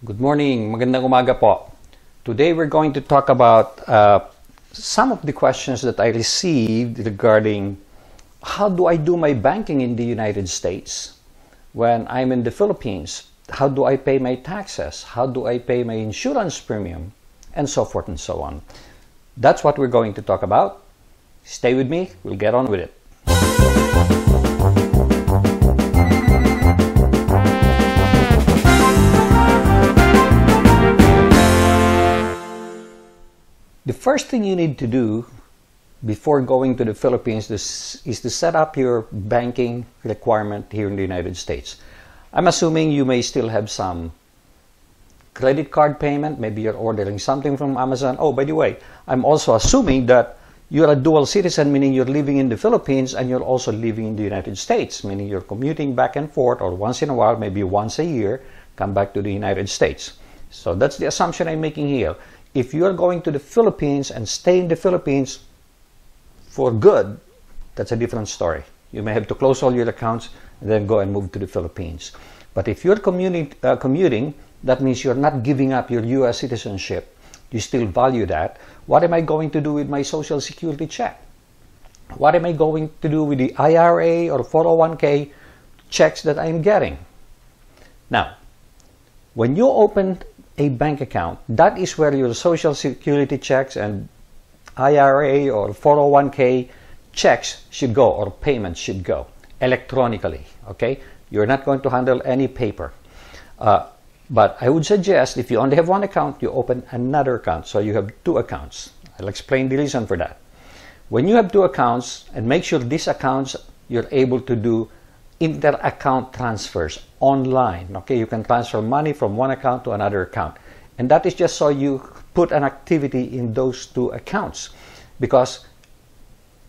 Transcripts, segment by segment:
Good morning. Magandang umaga po. Today we're going to talk about uh, some of the questions that I received regarding how do I do my banking in the United States when I'm in the Philippines? How do I pay my taxes? How do I pay my insurance premium? And so forth and so on. That's what we're going to talk about. Stay with me. We'll get on with it. The first thing you need to do before going to the Philippines is to set up your banking requirement here in the United States. I'm assuming you may still have some credit card payment. Maybe you're ordering something from Amazon. Oh, by the way, I'm also assuming that you're a dual citizen, meaning you're living in the Philippines and you're also living in the United States, meaning you're commuting back and forth or once in a while, maybe once a year, come back to the United States. So that's the assumption I'm making here if you're going to the Philippines and stay in the Philippines for good, that's a different story. You may have to close all your accounts and then go and move to the Philippines. But if you're commuting, uh, commuting, that means you're not giving up your U.S. citizenship. You still value that. What am I going to do with my Social Security check? What am I going to do with the IRA or 401k checks that I'm getting? Now, when you open a bank account. That is where your social security checks and IRA or 401k checks should go or payments should go electronically. Okay, you're not going to handle any paper. Uh, but I would suggest if you only have one account, you open another account so you have two accounts. I'll explain the reason for that. When you have two accounts, and make sure these accounts you're able to do inter-account transfers online. Okay, you can transfer money from one account to another account. And that is just so you put an activity in those two accounts because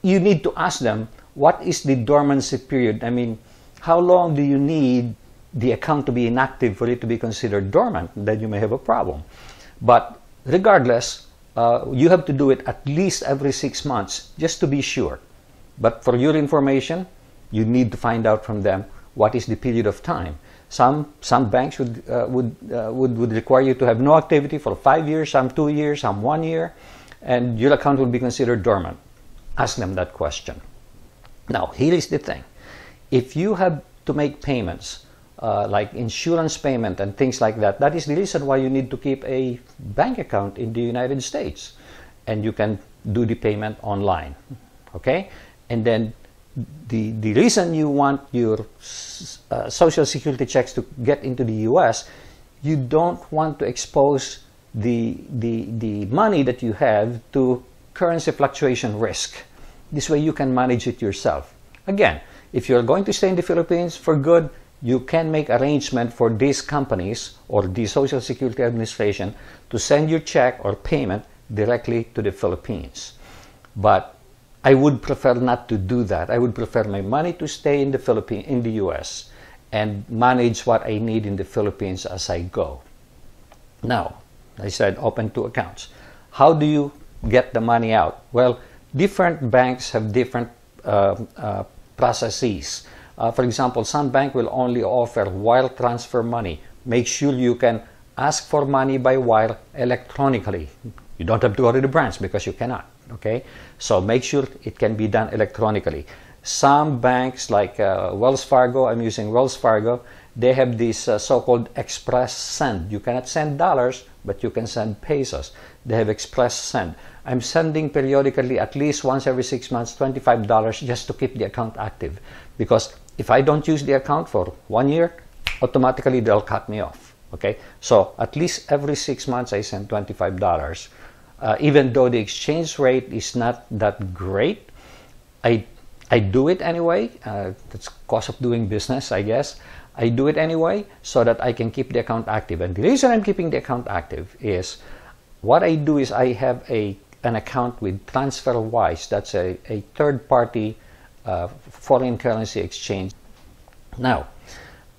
you need to ask them what is the dormancy period? I mean, how long do you need the account to be inactive for it to be considered dormant? Then you may have a problem. But regardless, uh, you have to do it at least every six months just to be sure. But for your information, you need to find out from them what is the period of time. Some, some banks would, uh, would, uh, would, would require you to have no activity for five years, some two years, some one year, and your account will be considered dormant. Ask them that question. Now, here is the thing. If you have to make payments, uh, like insurance payment and things like that, that is the reason why you need to keep a bank account in the United States. And you can do the payment online, okay? And then the, the reason you want your uh, social security checks to get into the US, you don't want to expose the, the, the money that you have to currency fluctuation risk. This way you can manage it yourself. Again, if you're going to stay in the Philippines for good, you can make arrangement for these companies or the Social Security Administration to send your check or payment directly to the Philippines. But I would prefer not to do that. I would prefer my money to stay in the Philippines, in the U.S., and manage what I need in the Philippines as I go. Now, I said open two accounts. How do you get the money out? Well, different banks have different uh, uh, processes. Uh, for example, some bank will only offer wire transfer money. Make sure you can ask for money by wire electronically. You don't have to go to the branch because you cannot okay so make sure it can be done electronically some banks like uh, wells fargo i'm using wells fargo they have this uh, so-called express send you cannot send dollars but you can send pesos they have express send i'm sending periodically at least once every six months 25 dollars just to keep the account active because if i don't use the account for one year automatically they'll cut me off okay so at least every six months i send 25 dollars uh, even though the exchange rate is not that great, I I do it anyway. Uh, that's cost of doing business, I guess. I do it anyway so that I can keep the account active. And the reason I'm keeping the account active is what I do is I have a an account with TransferWise. That's a, a third party uh, foreign currency exchange. Now,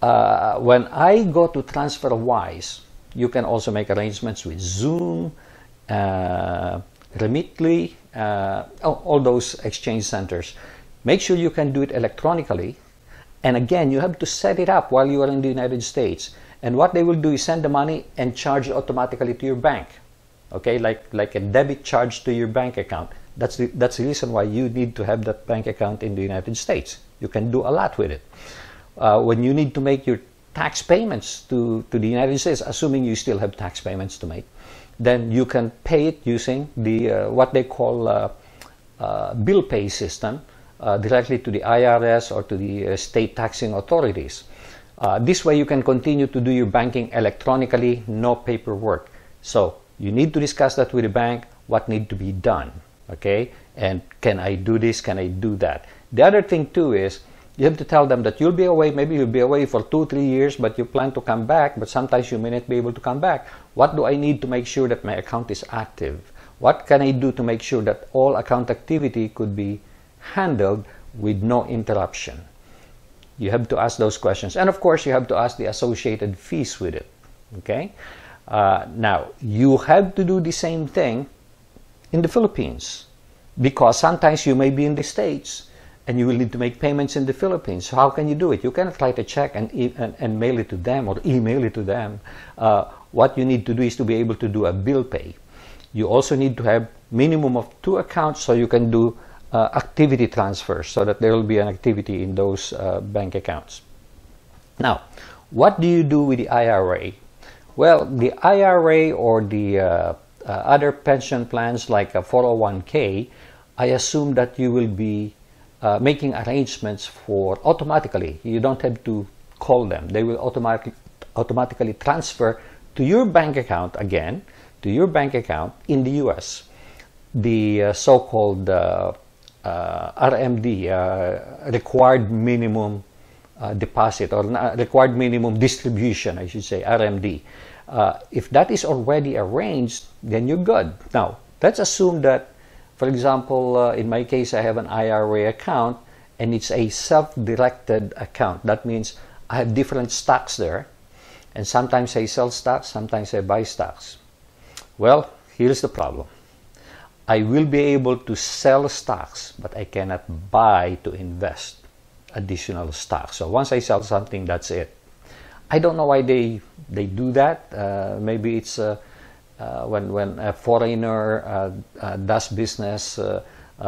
uh, when I go to TransferWise, you can also make arrangements with Zoom uh, Remitly, uh, all those exchange centers. Make sure you can do it electronically. And again, you have to set it up while you are in the United States. And what they will do is send the money and charge automatically to your bank. Okay, like, like a debit charge to your bank account. That's the, that's the reason why you need to have that bank account in the United States. You can do a lot with it. Uh, when you need to make your tax payments to, to the United States, assuming you still have tax payments to make, then you can pay it using the uh, what they call uh, uh bill pay system uh, directly to the IRS or to the uh, state taxing authorities. this way you can continue to do your banking electronically, no paperwork. So you need to discuss that with the bank, what need to be done, okay? And can I do this, can I do that? The other thing too is, you have to tell them that you'll be away, maybe you'll be away for two, three years, but you plan to come back, but sometimes you may not be able to come back. What do I need to make sure that my account is active? What can I do to make sure that all account activity could be handled with no interruption? You have to ask those questions. And of course, you have to ask the associated fees with it. Okay? Uh, now, you have to do the same thing in the Philippines because sometimes you may be in the States and you will need to make payments in the Philippines. So how can you do it? You cannot write a check and, e and, and, mail it to them or email it to them. Uh, what you need to do is to be able to do a bill pay. You also need to have minimum of two accounts so you can do uh, activity transfers so that there will be an activity in those uh, bank accounts. Now, what do you do with the IRA? Well, the IRA or the uh, uh, other pension plans like a 401k, I assume that you will be uh, making arrangements for automatically. You don't have to call them. They will automatically automatically transfer to your bank account again, to your bank account in the U.S. The uh, so-called uh, uh RMD uh, required minimum deposit or required minimum distribution, I should say RMD. if that is already arranged, then you're good. Now let's assume that for example, uh, in my case, I have an IRA account and it's a self-directed account. That means I have different stocks there and sometimes I sell stocks, sometimes I buy stocks. Well, here's the problem. I will be able to sell stocks, but I cannot buy to invest additional stocks. So once I sell something, that's it. I don't know why they they do that. Uh, maybe it's uh, uh, when, when a foreigner uh, uh, does business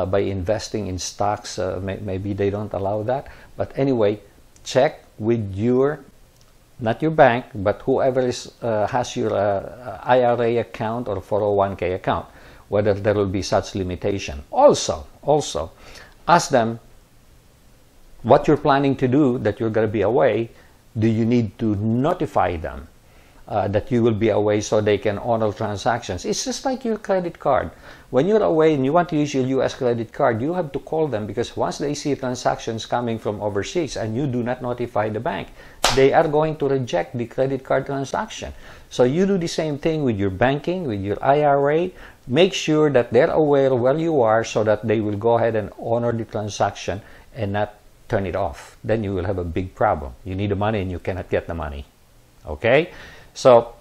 by investing in stocks, may, maybe they don't allow that. But anyway, check with your not your bank, but whoever is, uh, has your uh, IRA account or 401k account, whether there will be such limitation. Also, also, ask them what you're planning to do that you're going to be away. Do you need to notify them? uh, that you will be away so they can honor transactions. It's just like your credit card. When you're away and you want to use your US credit card, you have to call them because once they see transactions coming from overseas and you do not notify the bank, they are going to reject the credit card transaction. So you do the same thing with your banking, with your IRA. Make sure that they're aware where you are so that they will go ahead and honor the transaction and not turn it off. Then you will have a big problem. You need the money and you cannot get the money. Okay? So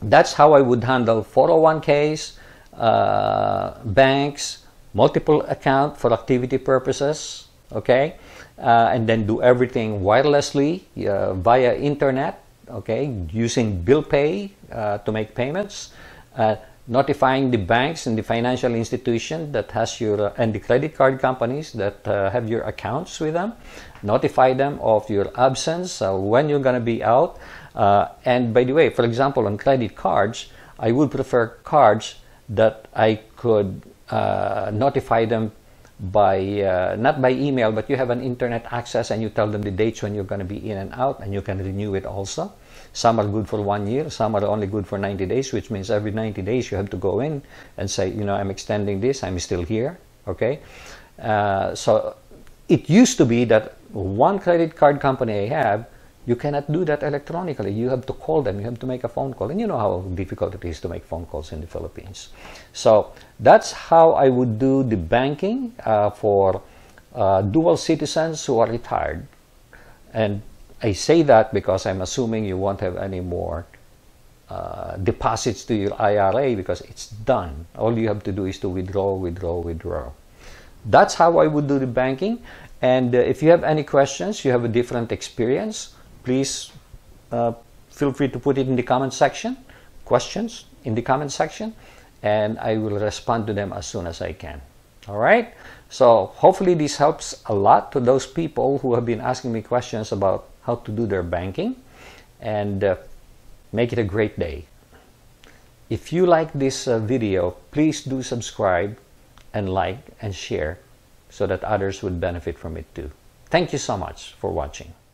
that's how I would handle 401ks, uh, banks, multiple account for activity purposes, okay? Uh, and then do everything wirelessly uh, via internet, okay? Using bill pay uh, to make payments, uh, notifying the banks and the financial institution that has your, uh, and the credit card companies that have your accounts with them, notify them of your absence, when you're gonna be out, uh, and by the way, for example, on credit cards, I would prefer cards that I could uh, notify them by uh, not by email, but you have an internet access and you tell them the dates when you're going to be in and out, and you can renew it also. Some are good for one year, some are only good for 90 days, which means every 90 days you have to go in and say, you know, I'm extending this, I'm still here. Okay, uh, so it used to be that one credit card company I have you cannot do that electronically. You have to call them. You have to make a phone call. And you know how difficult it is to make phone calls in the Philippines. So that's how I would do the banking uh, for uh, dual citizens who are retired. And I say that because I'm assuming you won't have any more uh, deposits to your IRA because it's done. All you have to do is to withdraw, withdraw, withdraw. That's how I would do the banking. And uh, if you have any questions, you have a different experience, please uh, feel free to put it in the comment section, questions in the comment section, and I will respond to them as soon as I can. All right. So hopefully this helps a lot to those people who have been asking me questions about how to do their banking and uh, make it a great day. If you like this uh, video, please do subscribe and like and share so that others would benefit from it too. Thank you so much for watching.